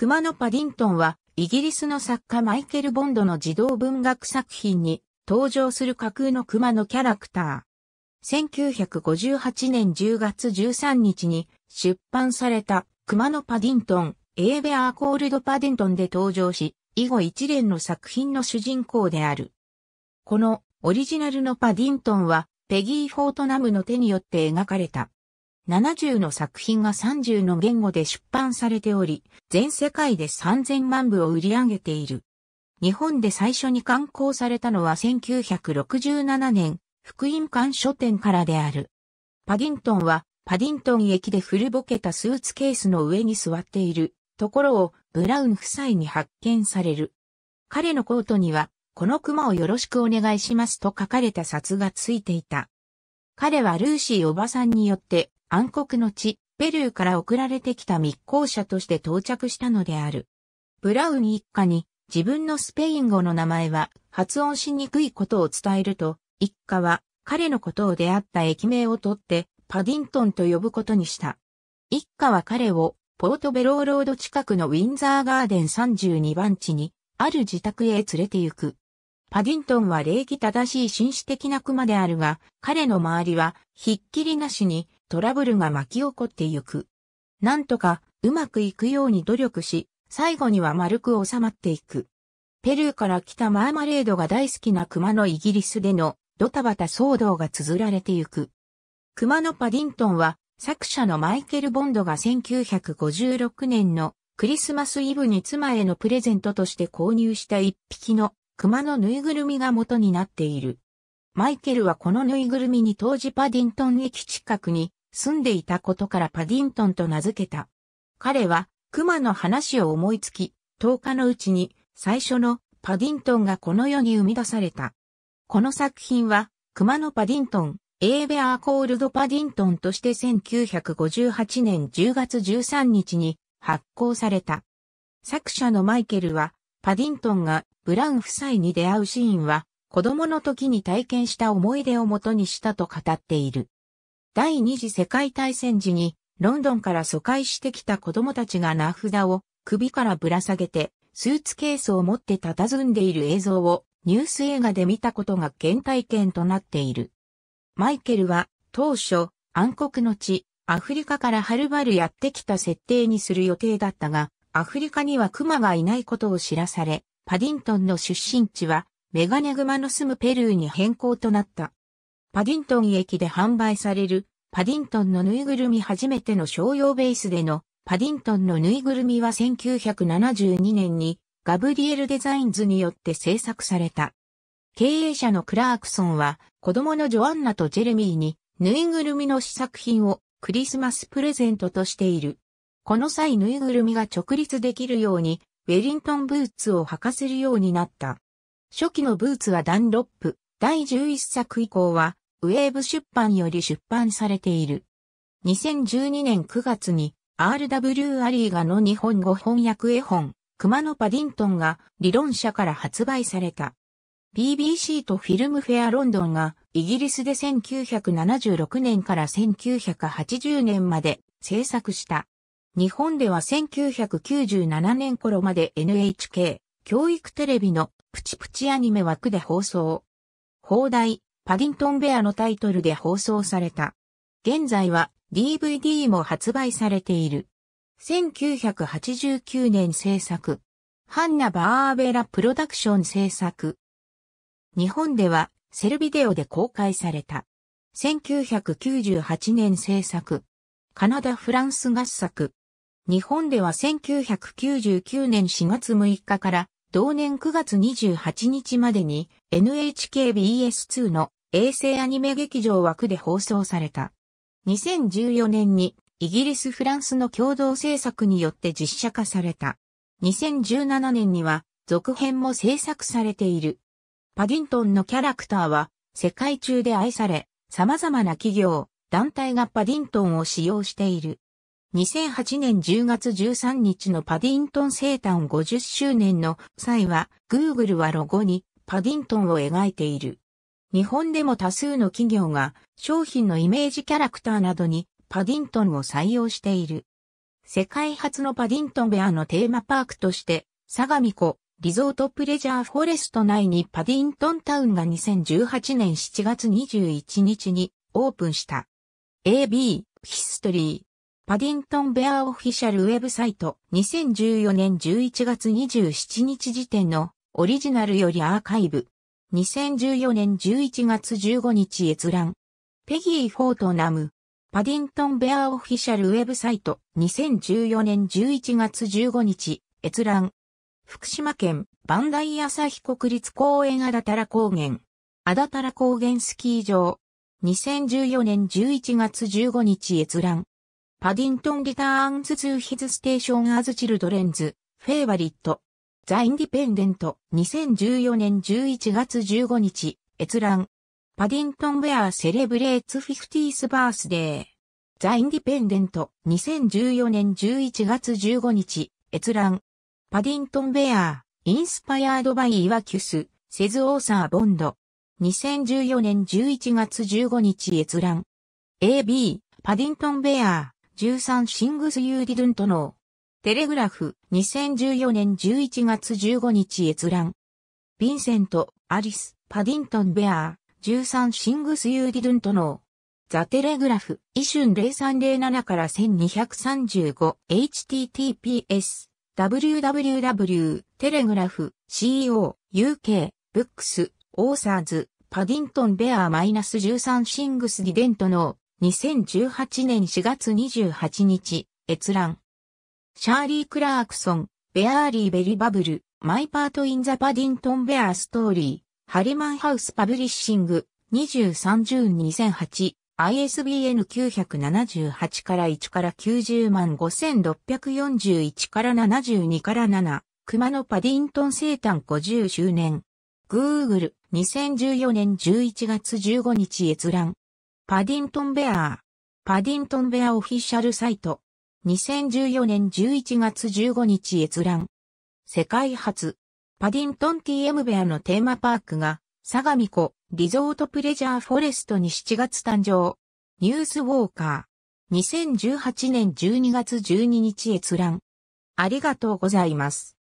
熊野パディントンは、イギリスの作家マイケル・ボンドの児童文学作品に登場する架空の熊のキャラクター。1958年10月13日に出版された熊野パディントン、エーベアーコールドパディントンで登場し、以後一連の作品の主人公である。このオリジナルのパディントンは、ペギー・フォートナムの手によって描かれた。70の作品が30の言語で出版されており、全世界で3000万部を売り上げている。日本で最初に刊行されたのは1967年、福音館書店からである。パディントンは、パディントン駅で古ぼけたスーツケースの上に座っているところをブラウン夫妻に発見される。彼のコートには、このクマをよろしくお願いしますと書かれた札がついていた。彼はルーシーおばさんによって暗黒の地、ペルーから送られてきた密航者として到着したのである。ブラウン一家に自分のスペイン語の名前は発音しにくいことを伝えると、一家は彼のことを出会った駅名を取ってパディントンと呼ぶことにした。一家は彼をポートベローロード近くのウィンザーガーデン32番地にある自宅へ連れて行く。パディントンは礼儀正しい紳士的な熊であるが、彼の周りはひっきりなしにトラブルが巻き起こってゆく。なんとか、うまくいくように努力し、最後には丸く収まっていく。ペルーから来たマーマレードが大好きな熊のイギリスでのドタバタ騒動が綴られてゆく。熊のパディントンは作者のマイケル・ボンドが1956年のクリスマスイブに妻へのプレゼントとして購入した一匹の熊のぬいぐるみが元になっている。マイケルはこのぬいぐるみに当時パディントン駅近くに住んでいたことからパディントンと名付けた。彼は熊の話を思いつき、10日のうちに最初のパディントンがこの世に生み出された。この作品は熊のパディントン、エーベアーコールドパディントンとして1958年10月13日に発行された。作者のマイケルは、パディントンがブラウン夫妻に出会うシーンは、子供の時に体験した思い出をもとにしたと語っている。第二次世界大戦時にロンドンから疎開してきた子供たちが名札を首からぶら下げてスーツケースを持って佇んでいる映像をニュース映画で見たことが原体験となっている。マイケルは当初暗黒の地アフリカからはるばるやってきた設定にする予定だったがアフリカには熊がいないことを知らされパディントンの出身地はメガネグマの住むペルーに変更となった。パディントン駅で販売される、パディントンのぬいぐるみ初めての商用ベースでの、パディントンのぬいぐるみは1972年に、ガブリエルデザインズによって制作された。経営者のクラークソンは、子供のジョアンナとジェレミーに、ぬいぐるみの試作品をクリスマスプレゼントとしている。この際ぬいぐるみが直立できるように、ウェリントンブーツを履かせるようになった。初期のブーツはダンロップ、第11作以降はウェーブ出版より出版されている。2012年9月に R.W. アリーガの日本語翻訳絵本、熊野パディントンが理論者から発売された。BBC とフィルムフェアロンドンがイギリスで1976年から1980年まで制作した。日本では1997年頃まで NHK 教育テレビのプチプチアニメ枠で放送。放題、パディントンベアのタイトルで放送された。現在は DVD も発売されている。1989年制作。ハンナ・バーベラ・プロダクション制作。日本ではセルビデオで公開された。1998年制作。カナダ・フランス合作。日本では1999年4月6日から同年9月28日までに NHKBS2 の衛星アニメ劇場枠で放送された。2014年にイギリス・フランスの共同制作によって実写化された。2017年には続編も制作されている。パディントンのキャラクターは世界中で愛され、様々な企業、団体がパディントンを使用している。2008年10月13日のパディントン生誕50周年の際は、Google はロゴにパディントンを描いている。日本でも多数の企業が商品のイメージキャラクターなどにパディントンを採用している。世界初のパディントンベアのテーマパークとして、相模湖リゾートプレジャーフォレスト内にパディントンタウンが2018年7月21日にオープンした。AB ヒストリーパディントンベアオフィシャルウェブサイト2014年11月27日時点のオリジナルよりアーカイブ2014年11月15日閲覧。ペギー・フォートナム。パディントン・ベアオフィシャルウェブサイト。2014年11月15日閲覧。福島県バンダイ旭国立公園あだたら高原。あだたら高原スキー場。2014年11月15日閲覧。パディントン・リターンズ・ツー・ヒズ・ステーション・アズ・チルドレンズ、フェイバリット。ザ・インディペンデント、2014年11月15日、閲覧。パディントン・ウェア・セレブレーツ・フィフティース・バースデー。ザ・インディペンデント、2014年11月15日、閲覧。パディントン・ウェア、インスパイアード・バイ・イワキュス、セズ・オーサー・ボンド。2014年11月15日閲覧。AB、パディントン・ウェア、13シングス・ユーディドゥントの。テレグラフ、2014年11月15日閲覧。ヴィンセント、アリス、パディントン・ベアー、13シングス・ユーィドゥントノー。ザ・テレグラフ、イシュン0307から1235、https、www、テレグラフ、co、uk、ブックス、オーサーズ、パディントン・ベアー -13 シングス・ディデントノー、2018年4月28日、閲覧。シャーリー・クラークソン、ベアーリー・ベリバブル、マイパート・イン・ザ・パディントン・ベアストーリー、ハリマン・ハウス・パブリッシング、23-2008、ISBN 978から1から90万5641から72から7、熊のパディントン生誕50周年。Google、2014年11月15日閲覧。パディントンベアー。パディントンベアオフィシャルサイト。2014年11月15日閲覧。世界初、パディントン TM ベアのテーマパークが、相模湖リゾートプレジャーフォレストに7月誕生。ニュースウォーカー。2018年12月12日閲覧。ありがとうございます。